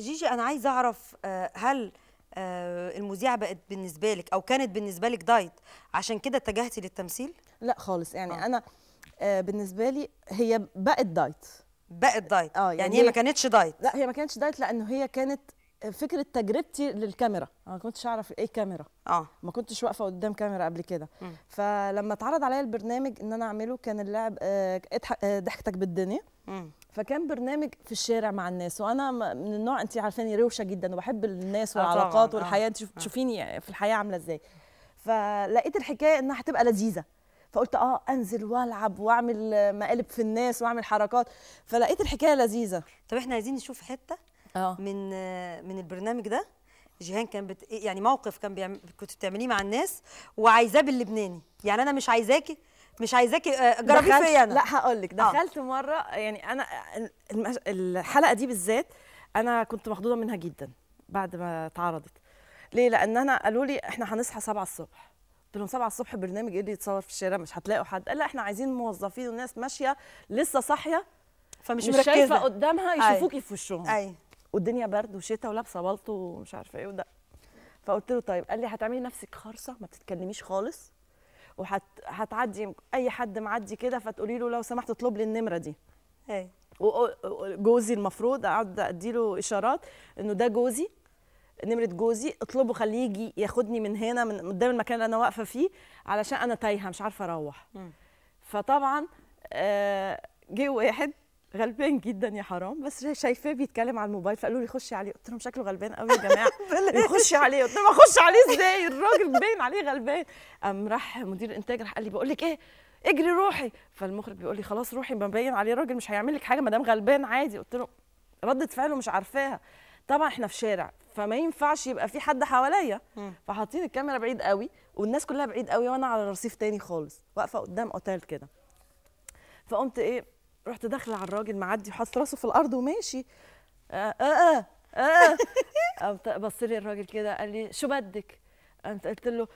جيجي انا عايزه اعرف آه، هل آه، المذيعه بقت بالنسبه لك او كانت بالنسبه لك دايت عشان كده اتجهتي للتمثيل لا خالص يعني آه. انا آه، بالنسبه لي هي بقت دايت بقت دايت آه يعني, يعني هي, هي ما كانتش دايت لا هي ما كانتش دايت لانه هي كانت فكره تجربتي للكاميرا انا ما كنتش اعرف ايه كاميرا اه ما كنتش واقفه قدام كاميرا قبل كده فلما اتعرض عليا البرنامج ان انا اعمله كان اللعب ضحكتك بالدنيا م. فكان برنامج في الشارع مع الناس وانا من النوع انت عارفاني روشه جدا وبحب الناس آه، والعلاقات آه. والحياه انت آه. تشوفيني في الحياه عامله ازاي فلقيت الحكايه انها هتبقى لذيذه فقلت اه انزل والعب واعمل مقالب في الناس واعمل حركات فلقيت الحكايه لذيذه طب احنا عايزين نشوف حته آه. من من البرنامج ده جيهان كان بت... يعني موقف كان بيعمل كنت بتعمليه مع الناس وعايزاه باللبناني يعني انا مش عايزاكي مش عايزاكي آه، جربي فيا انا لا هقول لك آه. دخلت آه. مره يعني انا الحلقه دي بالذات انا كنت مخضوضه منها جدا بعد ما اتعرضت ليه لان انا قالوا لي احنا هنصحى 7 الصبح قلت لهم 7 الصبح برنامج ايه اللي يتصور في الشارع مش هتلاقوا حد قال لا احنا عايزين موظفين وناس ماشيه لسه صاحيه فمش مش مركزه شايفه قدامها يشوفوكي في وشهم ايوه والدنيا برد وشتا ولابسه بلطو ومش عارفه ايه وده فقلت له طيب قال لي هتعملي نفسك خارصه ما بتتكلميش خالص وهتعدي اي حد معدي كده فتقولي له لو سمحت اطلب لي النمره دي هي. إيه. وجوزي المفروض اقعد ادي له اشارات انه ده جوزي نمره جوزي اطلبه خليه يجي ياخدني من هنا من قدام المكان اللي انا واقفه فيه علشان انا تايهه مش عارفه اروح م. فطبعا آه، جه واحد غلبان جدا يا حرام بس شايفاه بيتكلم على الموبايل فقالوا لي خشي عليه قلت لهم شكله غلبان قوي يا جماعه خشي عليه قلت لهم اخش عليه ازاي الراجل باين عليه غلبان قام راح مدير الانتاج راح قال لي بقول لك ايه اجري روحي فالمخرج بيقول لي خلاص روحي ما باين عليه راجل مش هيعمل لك حاجه ما دام غلبان عادي قلت له رده فعله مش عارفاها طبعا احنا في شارع فما ينفعش يبقى في حد حواليا فحاطين الكاميرا بعيد قوي والناس كلها بعيد قوي وانا على رصيف تاني خالص واقفه قدام اوتيل كده فقمت ايه رحت داخله على الراجل معدي حاطط راسه في الارض وماشي اه اه اه, آه. بص لي الراجل كده قال لي شو بدك قمت قلت له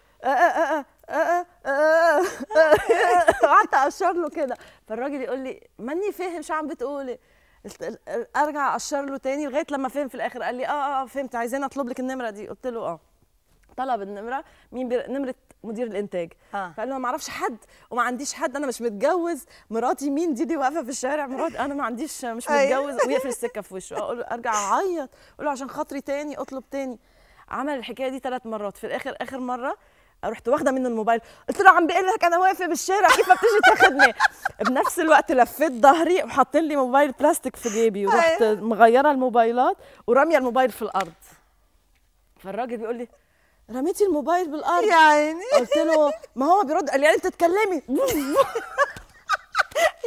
قعدت اقشر له كده فالراجل يقول لي ماني فاهم شو عم بتقولي ارجع اشر له تاني لغايه لما فهم في الاخر قال لي اه اه فهمت عايزين اطلب لك النمره دي قلت له اه طلب النمره مين بير... نمره مدير الانتاج آه. فقال له ما اعرفش حد وما عنديش حد انا مش متجوز مراتي مين دي دي واقفه في الشارع مراتي انا ما عنديش مش أيوه. متجوز ويقفل السكه في وشه اقول ارجع اعيط اقول له عشان خاطري تاني اطلب تاني عمل الحكايه دي ثلاث مرات في الاخر اخر مره رحت واخده منه الموبايل قلت له عم بقول لك انا واقفه بالشارع كيف ما بتيجي تاخدني بنفس الوقت لفيت ظهري وحاطين لي موبايل بلاستيك في جيبي ورحت أيوه. مغيره الموبايلات وراميه الموبايل في الارض فالراجل بيقول لي رميتي الموبايل بالارض يا عيني قلت له ما هو بيرد قال لي يعني انت تتكلمي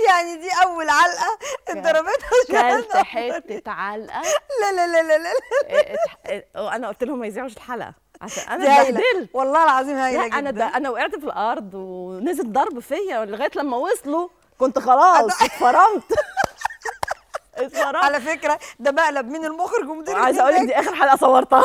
يعني دي اول علقه اتضربتها يعني كانت حته علقه لا لا لا لا لا إيه، إيه، إيه، وانا قلت لهم ما يذيعوش الحلقه عشان انا اتبهدلت والله العظيم هايله لا انا انا وقعت في الارض ونزل ضرب فيا لغايه لما وصلوا كنت خلاص اتفرمت الصراحه على فكره ده مقلب من المخرج ومدير عايزه اقول لك دي اخر حلقه صورتها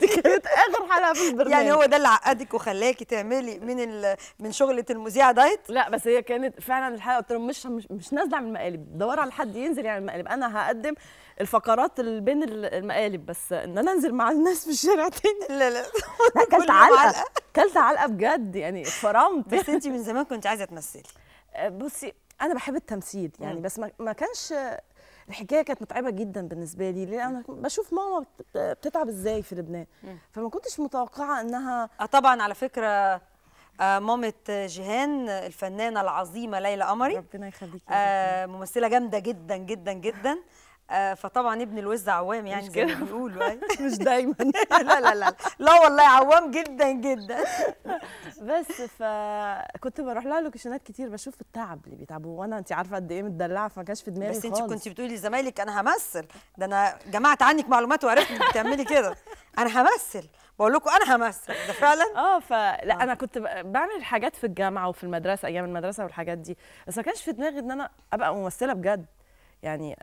دي كانت اخر حلقه في البرنامج يعني هو ده اللي عقدك وخلاكي تعملي من من شغله المذيعه دايت لا بس هي كانت فعلا الحلقه قلت لهم مش مش نازله من المقالب دور على حد ينزل يعني المقالب انا هقدم الفقرات اللي بين المقالب بس ان انا انزل مع الناس في الشارع تاني لا لا كلت علقه كلت علقه بجد يعني اتفرمت بس انت من زمان كنت عايزه تمثلي بصي انا بحب التمثيل يعني بس ما كانش الحكايه كانت متعبه جدا بالنسبه لي لان انا بشوف ماما بتتعب ازاي في لبنان فما كنتش متوقعه انها آه، طبعا على فكره آه، مامة جيهان الفنانة العظيمة ليلى قمري ربنا يخليكي آه، ممثلة جامدة جدا جدا جدا آه، فطبعا ابن الوز عوام يعني زي ما بيقولوا أيوة. مش دايما لا لا لا لا والله عوام جدا جدا بس فكنت بروح لها لوكيشنات كتير بشوف التعب اللي بيتعبوه وانا انت عارفه قد ايه متدلعه فما كانش في دماغي بس انت كنت بتقولي لزمايلك انا همثل ده انا جمعت عنك معلومات وعرفت انك بتعملي كده انا همثل بقول لكم انا همثل ده فعلا اه فلا آه. انا كنت بعمل حاجات في الجامعه وفي المدرسه ايام المدرسه والحاجات دي بس ما كانش في دماغي ان انا ابقى ممثله بجد يعني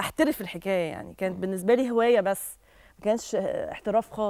احترف الحكايه يعني كانت بالنسبه لي هوايه بس ما كانش احتراف خالص